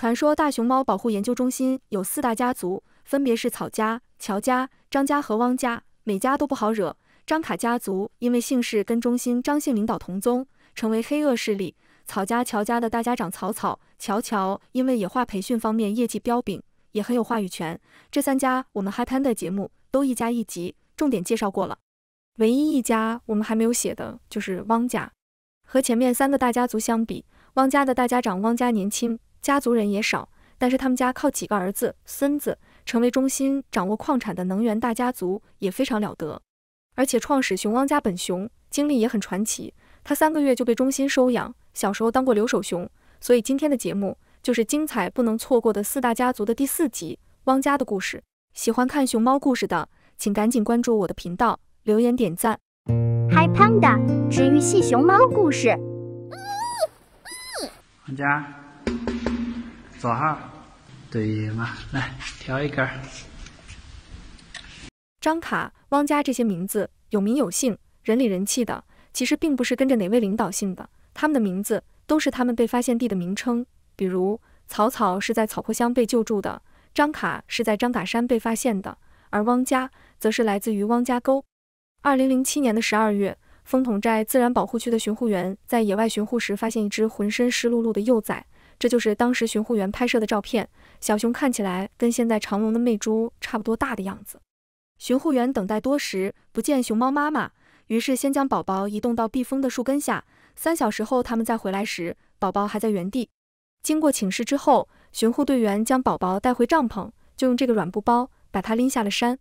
传说大熊猫保护研究中心有四大家族，分别是草家、乔家、张家和汪家，每家都不好惹。张卡家族因为姓氏跟中心张姓领导同宗，成为黑恶势力。草家、乔家的大家长草草、乔乔，因为野化培训方面业绩彪炳，也很有话语权。这三家我们《嗨滩》的节目都一家一集，重点介绍过了。唯一一家我们还没有写的，就是汪家。和前面三个大家族相比，汪家的大家长汪家年轻。家族人也少，但是他们家靠几个儿子、孙子成为中心掌握矿产的能源大家族也非常了得。而且创始熊汪家本熊经历也很传奇，他三个月就被中心收养，小时候当过留守熊，所以今天的节目就是精彩不能错过的四大家族的第四集汪家的故事。喜欢看熊猫故事的，请赶紧关注我的频道，留言点赞。Hi Panda，治愈系熊猫故事。汪家。左二对嘛？来，挑一根。张卡、汪家这些名字有名有姓，人里人气的，其实并不是跟着哪位领导姓的。他们的名字都是他们被发现地的名称。比如草草是在草坡乡被救助的，张卡是在张嘎山被发现的，而汪家则是来自于汪家沟。二零零七年的十二月，封筒寨自然保护区的巡护员在野外巡护时，发现一只浑身湿漉漉的幼崽。这就是当时巡护员拍摄的照片，小熊看起来跟现在长隆的妹珠差不多大的样子。巡护员等待多时，不见熊猫妈妈，于是先将宝宝移动到避风的树根下。三小时后，他们再回来时，宝宝还在原地。经过请示之后，巡护队员将宝宝带回帐篷，就用这个软布包把它拎下了山。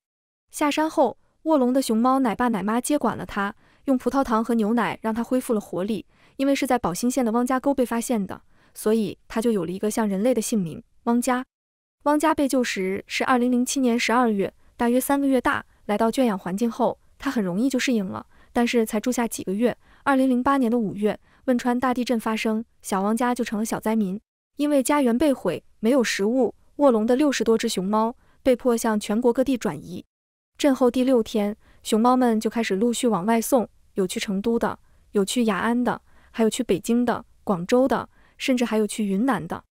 下山后，卧龙的熊猫奶爸奶妈接管了它，用葡萄糖和牛奶让它恢复了活力。因为是在宝兴县的汪家沟被发现的。所以他就有了一个像人类的姓名——汪家。汪家被救时是二零零七年十二月，大约三个月大。来到圈养环境后，他很容易就适应了。但是才住下几个月，二零零八年的五月，汶川大地震发生，小汪家就成了小灾民。因为家园被毁，没有食物，卧龙的六十多只熊猫被迫向全国各地转移。震后第六天，熊猫们就开始陆续往外送，有去成都的，有去雅安的，还有去北京的、广州的。甚至还有去云南的，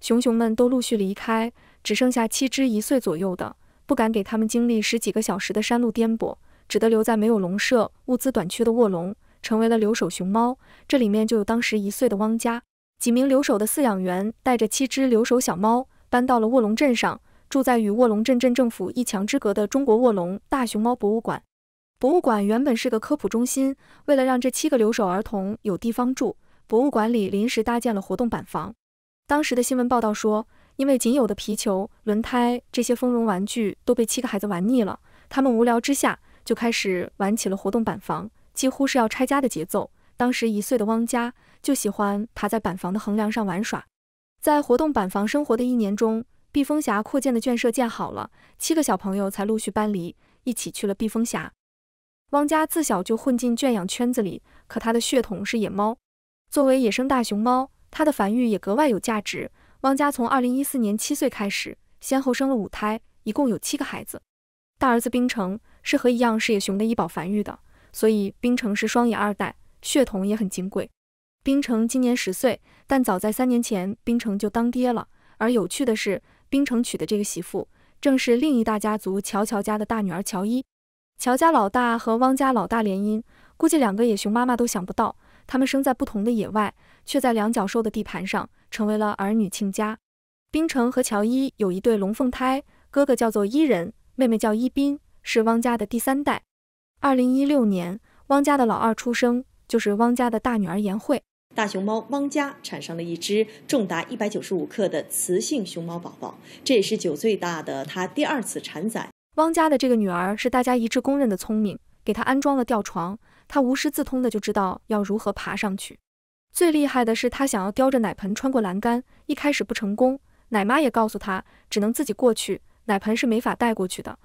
熊熊们都陆续离开，只剩下七只一岁左右的，不敢给他们经历十几个小时的山路颠簸，只得留在没有笼舍、物资短缺的卧龙，成为了留守熊猫。这里面就有当时一岁的汪家，几名留守的饲养员带着七只留守小猫，搬到了卧龙镇上，住在与卧龙镇镇政府一墙之隔的中国卧龙大熊猫博物馆。博物馆原本是个科普中心，为了让这七个留守儿童有地方住。博物馆里临时搭建了活动板房。当时的新闻报道说，因为仅有的皮球、轮胎这些丰容玩具都被七个孩子玩腻了，他们无聊之下就开始玩起了活动板房，几乎是要拆家的节奏。当时一岁的汪家就喜欢爬在板房的横梁上玩耍。在活动板房生活的一年中，避风峡扩建的圈舍建好了，七个小朋友才陆续搬离，一起去了避风峡。汪家自小就混进圈养圈子里，可他的血统是野猫。作为野生大熊猫，它的繁育也格外有价值。汪家从二零一四年七岁开始，先后生了五胎，一共有七个孩子。大儿子冰城是和一样是野熊的医保繁育的，所以冰城是双野二代，血统也很金贵。冰城今年十岁，但早在三年前，冰城就当爹了。而有趣的是，冰城娶的这个媳妇正是另一大家族乔乔家的大女儿乔伊。乔家老大和汪家老大联姻，估计两个野熊妈妈都想不到。他们生在不同的野外，却在两角兽的地盘上成为了儿女亲家。冰城和乔伊有一对龙凤胎，哥哥叫做伊人，妹妹叫伊宾，是汪家的第三代。二零一六年，汪家的老二出生，就是汪家的大女儿颜慧。大熊猫汪家产生了一只重达一百九十五克的雌性熊猫宝宝，这也是九岁大的，它第二次产崽。汪家的这个女儿是大家一致公认的聪明。给他安装了吊床，他无师自通的就知道要如何爬上去。最厉害的是，他想要叼着奶盆穿过栏杆，一开始不成功，奶妈也告诉他只能自己过去，奶盆是没法带过去的。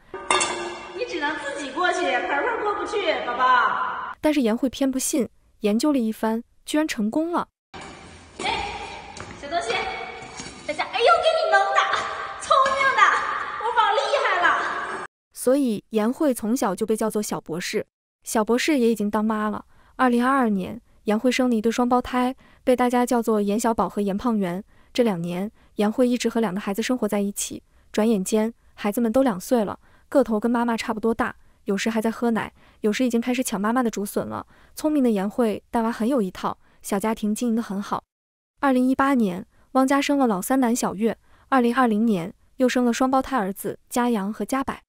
你只能自己过去，盆盆过不去，宝宝。但是颜慧偏不信，研究了一番，居然成功了。所以颜慧从小就被叫做小博士，小博士也已经当妈了。二零二二年，颜慧生了一对双胞胎，被大家叫做颜小宝和颜胖圆。这两年，颜慧一直和两个孩子生活在一起。转眼间，孩子们都两岁了，个头跟妈妈差不多大，有时还在喝奶，有时已经开始抢妈妈的竹笋了。聪明的颜慧带娃很有一套，小家庭经营得很好。二零一八年，汪家生了老三男小月。二零二零年，又生了双胞胎儿子嘉阳和嘉柏。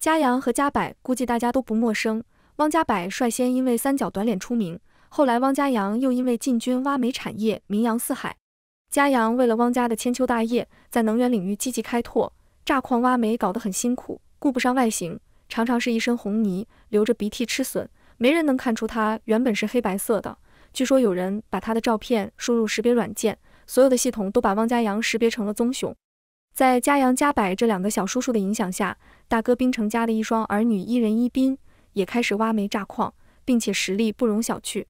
嘉阳和嘉柏估计大家都不陌生。汪嘉柏率先因为三角短脸出名，后来汪嘉阳又因为进军挖煤产业名扬四海。嘉阳为了汪家的千秋大业，在能源领域积极开拓，炸矿挖煤搞得很辛苦，顾不上外形，常常是一身红泥，流着鼻涕吃笋，没人能看出他原本是黑白色的。据说有人把他的照片输入识别软件，所有的系统都把汪嘉阳识别成了棕熊。在家阳、家柏这两个小叔叔的影响下，大哥冰城家的一双儿女，一人一宾也开始挖煤、炸矿，并且实力不容小觑。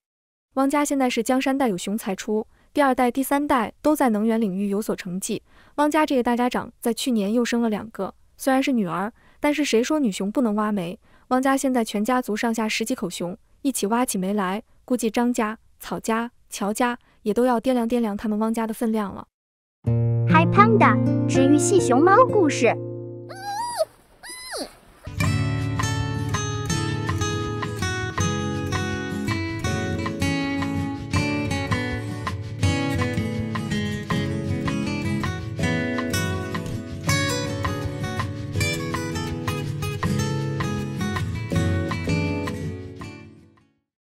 汪家现在是江山代有雄才出，第二代、第三代都在能源领域有所成绩。汪家这个大家长在去年又生了两个，虽然是女儿，但是谁说女熊不能挖煤？汪家现在全家族上下十几口熊一起挖起煤来，估计张家、曹家、乔家也都要掂量掂量他们汪家的分量了。的治愈系熊猫故事。